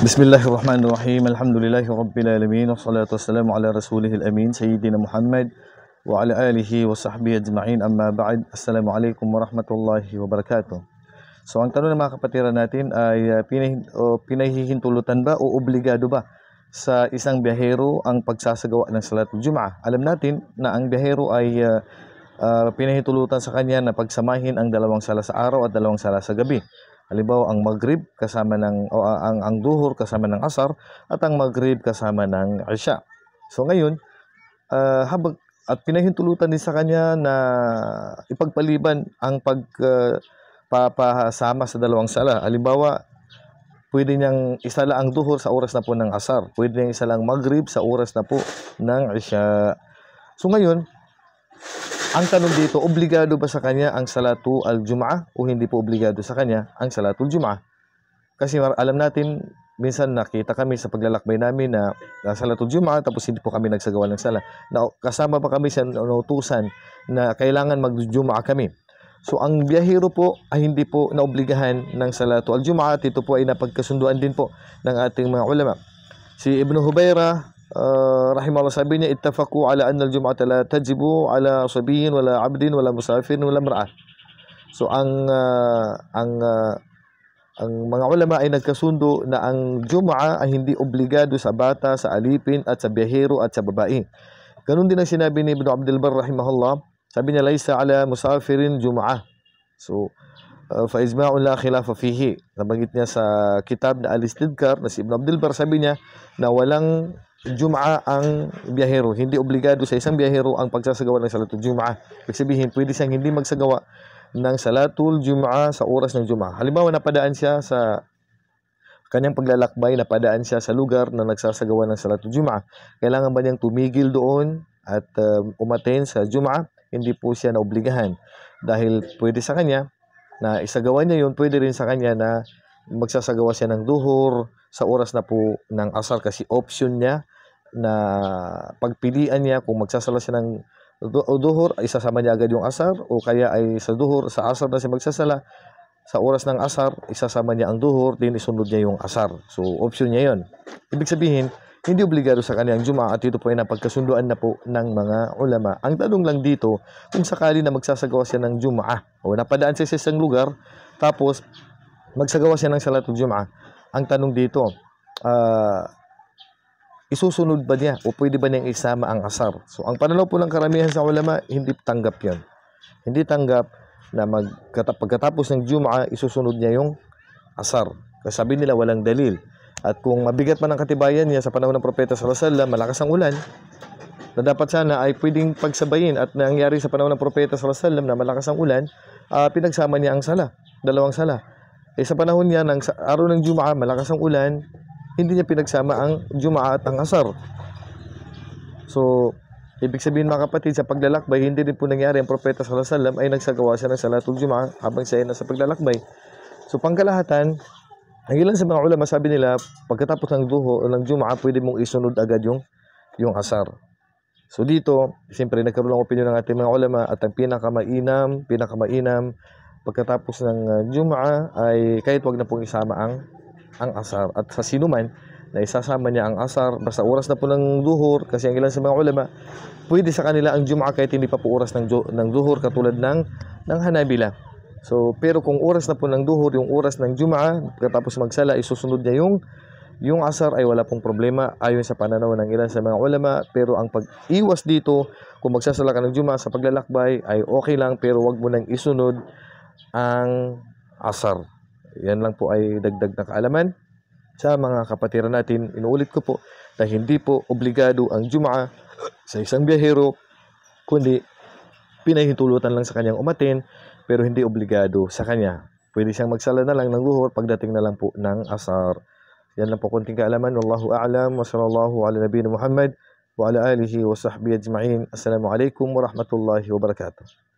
Bismillahirrahmanirrahim. الله الرحمن الرحيم الحمد لله رب العالمين والصلاة والسلام على رسوله الأمين سيدنا محمد وعلى آله وصحبه أجمعين أما بعد السلام عليكم So ang tanong ng mga kapatiran natin ay uh, pinahihintulutan ba o obligado ba sa isang biyahero ang pagsasagawa ng Salatul Jum'ah? Alam natin na ang biyahero ay uh, uh, pinahintulutan sa kanya na pagsamahin ang dalawang sala sa araw at dalawang sala sa gabi. Halimbawa ang Maghrib kasama ng o ang ang Duhur kasama ng Asar at ang Maghrib kasama ng Isha. So ngayon, uh, ah, habang at pinahintulutan din sa kanya na ipagpaliban ang pagpapasama uh, sa dalawang sala. Halimbawa, pwede niyang isala ang duhur sa oras na po ng asar. Pwede niyang isala ang maghrib sa oras na po ng isya. So ngayon, ang tanong dito, obligado ba sa kanya ang salatu al-jum'ah o hindi po obligado sa kanya ang salatul jum'ah? Kasi alam natin, minsan nakita kami sa paglalakbay namin na uh, salatul jum'ah tapos hindi po kami nagsagawa ng sala. Na, kasama pa kami sa nautusan na kailangan mag-jum'ah kami. So ang biyahero po ay hindi po naobligahan ng salatu al-jum'ah at ito po ay napagkasunduan din po ng ating mga ulama. Si Ibn Hubayra Ah, rahimahullah sabi niya ittafaqu ala anna al-jum'ata la tajibu ala sabiyin wala abdin wala musafirin wala mar'ah. So ang uh, ang uh, ang mga ulama ay nagkasundo na ang Jum'a ay hindi obligado sa bata, sa alipin at sa biyahero at sa babae. Ganun din ang sinabi ni Ibn Abdul Bar rahimahullah. Sabi niya laysa ala musafirin Jum'a. So uh, fa ijma'un la khilafa fihi. Nabanggit niya sa kitab na Al-Istidkar na si Ibn Abdul Bar sabi niya na walang Jumaa ang biyahero. Hindi obligado sa isang biyahero ang pagsasagawa ng Salatul Jumaa. Ibig sabihin, pwede siyang hindi magsagawa ng Salatul Jumaa sa oras ng Jumaa. Halimbawa, napadaan siya sa kanyang paglalakbay, napadaan siya sa lugar na nagsasagawa ng Salatul Jumaa. Kailangan ba niyang tumigil doon at uh, um, umaten sa Jumaa? Hindi po siya naobligahan. Dahil pwede sa kanya na isagawa niya yun, pwede rin sa kanya na magsasagawa siya ng duhur, sa oras na po ng asal kasi option niya na pagpilian niya kung magsasala siya ng duhur, isasama niya agad yung asar o kaya ay sa duhur, sa asar na siya magsasala sa oras ng asar, isasama niya ang duhur din isunod niya yung asar so option niya yon ibig sabihin, hindi obligado sa kanya ang Juma at ito po ay napagkasunduan na po ng mga ulama. Ang tanong lang dito, kung sakali na magsasagawa siya ng Juma o napadaan siya sa isang lugar, tapos magsagawa siya ng Salatul Juma, ang tanong dito, uh, isusunod ba niya o pwede ba niyang isama ang asar? So, ang pananaw po ng karamihan sa ulama, hindi tanggap yan. Hindi tanggap na magkata, pagkatapos ng Jum'a, isusunod niya yung asar. Kasi sabi nila, walang dalil. At kung mabigat man ang katibayan niya sa panahon ng Propeta Sallallahu malakas ang ulan, na dapat sana ay pwedeng pagsabayin at nangyari sa panahon ng Propeta Sallallahu na malakas ang ulan, uh, pinagsama niya ang sala, dalawang sala. Eh sa panahon niya ng araw ng Jumaa, malakas ang ulan, hindi niya pinagsama ang Jumaa at ang Asar. So, ibig sabihin mga kapatid, sa paglalakbay, hindi din po nangyari ang Propeta Sallallahu Alaihi ay nagsagawa siya ng Salatul Jumaa habang siya ay nasa paglalakbay. So, pangkalahatan, ang ilan sa mga ulama sabi nila, pagkatapos ng duho o ng Jumaa, pwede mong isunod agad yung, yung Asar. So dito, siyempre nagkaroon ng opinion ng ating mga ulama at ang pinakamainam, pinakamainam pagkatapos ng uh, ah, Jum'a ay kahit wag na pong isama ang ang asar at sa sino man na isasama niya ang asar basta oras na po ng duhur kasi ang ilan sa mga ulama pwede sa kanila ang Jum'a kahit hindi pa po oras ng ng duhur katulad ng ng Hanabila so pero kung oras na po ng duhur yung oras ng Jum'a pagkatapos magsala isusunod niya yung yung asar ay wala pong problema ayon sa pananaw ng ilan sa mga ulama pero ang pag-iwas dito kung magsasala ka ng Juma sa paglalakbay ay okay lang pero wag mo nang isunod ang asar. Yan lang po ay dagdag na kaalaman sa mga kapatiran natin. Inuulit ko po na hindi po obligado ang Jumaa sa isang biyahero, kundi pinahintulutan lang sa kanyang umatin, pero hindi obligado sa kanya. Pwede siyang magsala na lang ng luhor pagdating na lang po ng asar. Yan lang po kunting kaalaman. Wallahu a'lam wa sallallahu ala nabiyina Muhammad wa ala alihi wa sahbihi ajma'in. Assalamu alaikum wa rahmatullahi wa barakatuh.